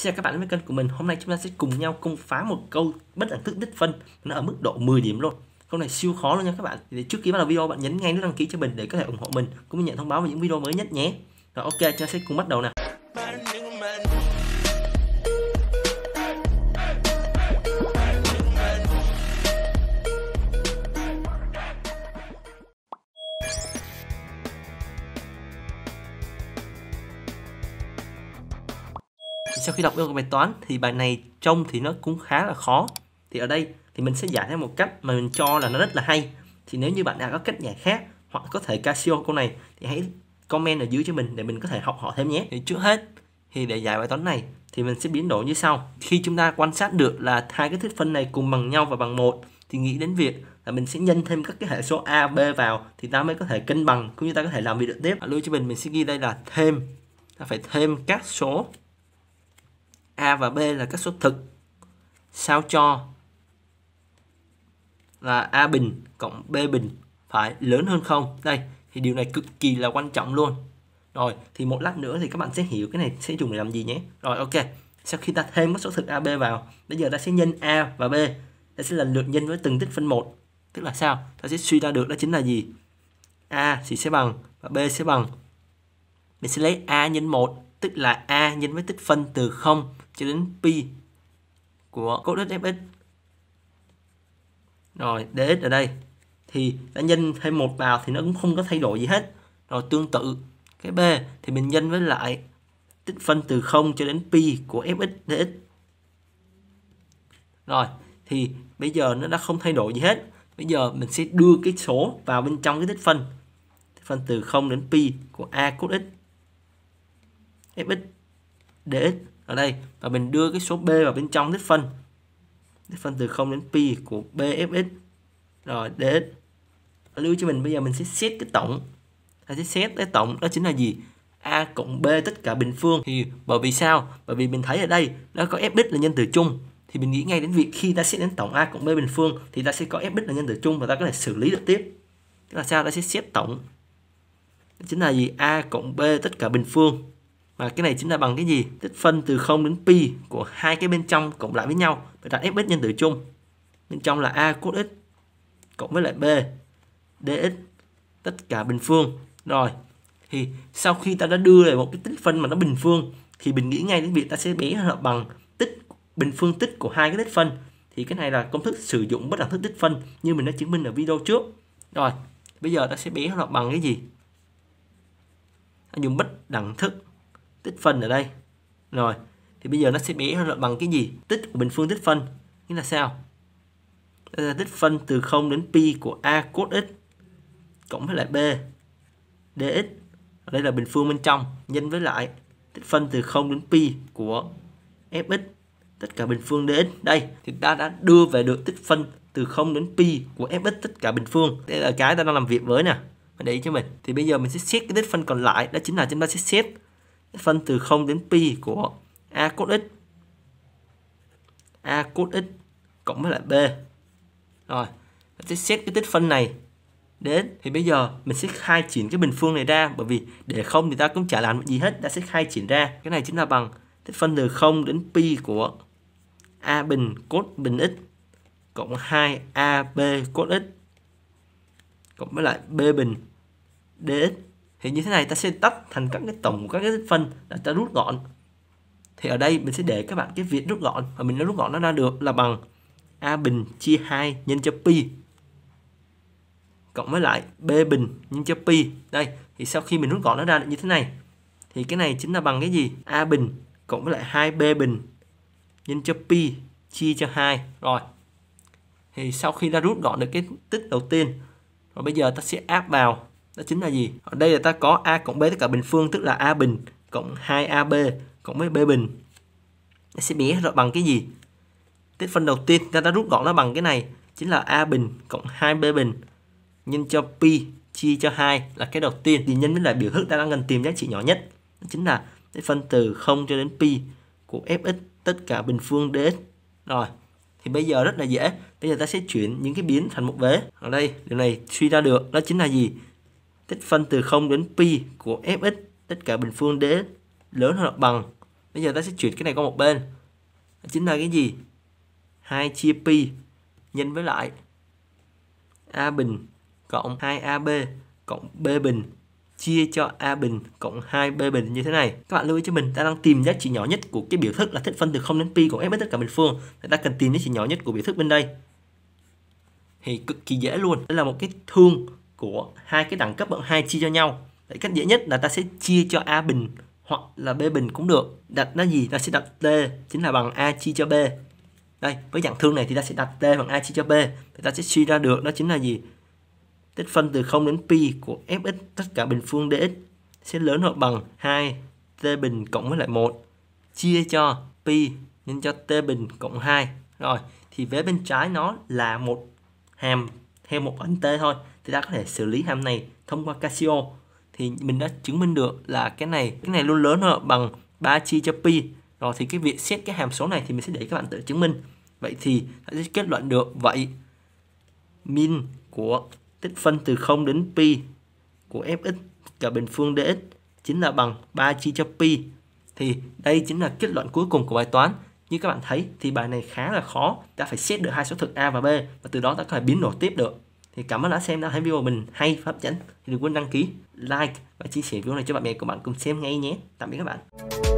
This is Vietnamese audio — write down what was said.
Xin chào các bạn đến với kênh của mình. Hôm nay chúng ta sẽ cùng nhau công phá một câu bất đẳng thức đích phân nó ở mức độ 10 điểm luôn. Câu này siêu khó luôn nha các bạn. Thì trước khi bắt đầu video bạn nhấn ngay nút đăng ký cho mình để có thể ủng hộ mình cũng như nhận thông báo về những video mới nhất nhé. Rồi ok, chúng ta sẽ cùng bắt đầu nào. sau khi đọc yêu cầu bài toán thì bài này trông thì nó cũng khá là khó thì ở đây thì mình sẽ giải theo một cách mà mình cho là nó rất là hay thì nếu như bạn nào có cách giải khác hoặc có thể Casio câu này thì hãy comment ở dưới cho mình để mình có thể học hỏi thêm nhé thì trước hết thì để giải bài toán này thì mình sẽ biến đổi như sau khi chúng ta quan sát được là hai cái thuyết phân này cùng bằng nhau và bằng một thì nghĩ đến việc là mình sẽ nhân thêm các cái hệ số a b vào thì ta mới có thể cân bằng cũng như ta có thể làm việc được tiếp à, lưu cho mình mình sẽ ghi đây là thêm ta phải thêm các số A và B là các số thực sao cho là A bình cộng B bình phải lớn hơn không đây thì điều này cực kỳ là quan trọng luôn rồi thì một lát nữa thì các bạn sẽ hiểu cái này sẽ dùng để làm gì nhé rồi ok sau khi ta thêm các số thực AB vào bây giờ ta sẽ nhân A và B ta sẽ lần lượt nhân với từng tích phân một tức là sao ta sẽ suy ra được đó chính là gì A thì sẽ bằng và B sẽ bằng mình sẽ lấy A nhân 1 tức là A nhân với tích phân từ 0 cho đến pi của cos x fx rồi dx ở đây thì đã nhân thêm một vào thì nó cũng không có thay đổi gì hết rồi tương tự cái b thì mình nhân với lại tích phân từ 0 cho đến pi của fx dx rồi thì bây giờ nó đã không thay đổi gì hết bây giờ mình sẽ đưa cái số vào bên trong cái tích phân tích phân từ 0 đến pi của a cos x fx dx ở đây và mình đưa cái số b vào bên trong tích phân tích phân từ 0 đến pi của bfx rồi dx lưu cho mình bây giờ mình sẽ xét cái tổng hay sẽ xét cái tổng đó chính là gì a cộng b tất cả bình phương thì bởi vì sao bởi vì mình thấy ở đây nó có fx là nhân từ chung thì mình nghĩ ngay đến việc khi ta xét đến tổng a cộng b bình phương thì ta sẽ có fx là nhân từ chung và ta có thể xử lý được tiếp tức là sao ta sẽ xét tổng chính là gì a cộng b tất cả bình phương và cái này chính là bằng cái gì? Tích phân từ 0 đến pi của hai cái bên trong cộng lại với nhau để đặt fx nhân tử chung. Bên trong là a cos x cộng với lại b dx tất cả bình phương. Rồi, thì sau khi ta đã đưa lại một cái tích phân mà nó bình phương thì mình nghĩ ngay đến việc ta sẽ bé nó bằng tích bình phương tích của hai cái tích phân thì cái này là công thức sử dụng bất đẳng thức tích phân như mình đã chứng minh ở video trước rồi bây giờ ta sẽ bé nó bằng cái gì ta dùng bất đẳng thức tích phân ở đây rồi thì bây giờ nó sẽ bé hơn bằng cái gì tích của bình phương tích phân nghĩa là sao đây là tích phân từ 0 đến pi của a cos x cộng với lại b dx ở đây là bình phương bên trong nhân với lại tích phân từ 0 đến pi của fx tất cả bình phương dx đây thì ta đã đưa về được tích phân từ 0 đến pi của fx tất cả bình phương đây là cái ta đang làm việc với nè để ý cho mình thì bây giờ mình sẽ xét cái tích phân còn lại đó chính là chúng ta sẽ xét phân từ 0 đến pi của a cos x a cos x cộng với lại b rồi sẽ xét cái tích phân này đến thì bây giờ mình sẽ khai triển cái bình phương này ra bởi vì để không thì ta cũng chả làm gì hết đã sẽ khai triển ra cái này chính là bằng tích phân từ 0 đến pi của a bình cos bình x cộng 2ab cos x cộng với lại b bình dx thì như thế này ta sẽ tách thành các cái tổng các cái phân là ta rút gọn thì ở đây mình sẽ để các bạn cái việc rút gọn và mình đã rút gọn nó ra được là bằng a bình chia 2 nhân cho pi cộng với lại b bình nhân cho pi đây thì sau khi mình rút gọn nó ra được như thế này thì cái này chính là bằng cái gì a bình cộng với lại 2b bình nhân cho pi chia cho 2 rồi thì sau khi ta rút gọn được cái tích đầu tiên rồi bây giờ ta sẽ áp vào đó chính là gì ở đây là ta có a cộng b tất cả bình phương tức là a bình cộng 2ab cộng với b bình nó sẽ bị rõ bằng cái gì tích phân đầu tiên ta đã rút gọn nó bằng cái này chính là a bình cộng 2b bình nhân cho pi chia cho 2 là cái đầu tiên thì nhân với lại biểu thức ta đang cần tìm giá trị nhỏ nhất đó chính là tích phân từ 0 cho đến pi của fx tất cả bình phương dx rồi thì bây giờ rất là dễ bây giờ ta sẽ chuyển những cái biến thành một vế ở đây điều này suy ra được đó chính là gì tích phân từ 0 đến pi của fx tất cả bình phương d lớn hơn hoặc bằng bây giờ ta sẽ chuyển cái này qua một bên chính là cái gì 2 chia pi nhân với lại a bình cộng 2ab cộng b bình chia cho a bình cộng 2b bình như thế này. Các bạn lưu ý cho mình, ta đang tìm giá trị nhỏ nhất của cái biểu thức là tích phân từ 0 đến pi của f tất cả bình phương. Thì ta cần tìm giá trị nhỏ nhất của biểu thức bên đây. Thì cực kỳ dễ luôn. Đây là một cái thương của hai cái đẳng cấp bậc hai chia cho nhau Vậy cách dễ nhất là ta sẽ chia cho A bình hoặc là B bình cũng được đặt nó gì ta sẽ đặt T chính là bằng A chia cho B đây với dạng thương này thì ta sẽ đặt T bằng A chia cho B thì ta sẽ suy ra được đó chính là gì tích phân từ 0 đến pi của fx tất cả bình phương dx sẽ lớn hoặc bằng 2 t bình cộng với lại 1 chia cho pi nhân cho t bình cộng 2 rồi thì vế bên trái nó là một hàm theo một ấn t thôi thì ta có thể xử lý hàm này thông qua Casio thì mình đã chứng minh được là cái này cái này luôn lớn hơn bằng 3 chia cho pi rồi thì cái việc xét cái hàm số này thì mình sẽ để các bạn tự chứng minh vậy thì ta sẽ kết luận được vậy min của tích phân từ 0 đến pi của fx cả bình phương dx chính là bằng 3 chia cho pi thì đây chính là kết luận cuối cùng của bài toán như các bạn thấy thì bài này khá là khó, ta phải xét được hai số thực A và B và từ đó ta có thể biến đổi tiếp được. Thì cảm ơn đã xem, đã thấy video mình hay và hấp dẫn thì đừng quên đăng ký, like và chia sẻ video này cho bạn bè của bạn cùng xem ngay nhé. Tạm biệt các bạn.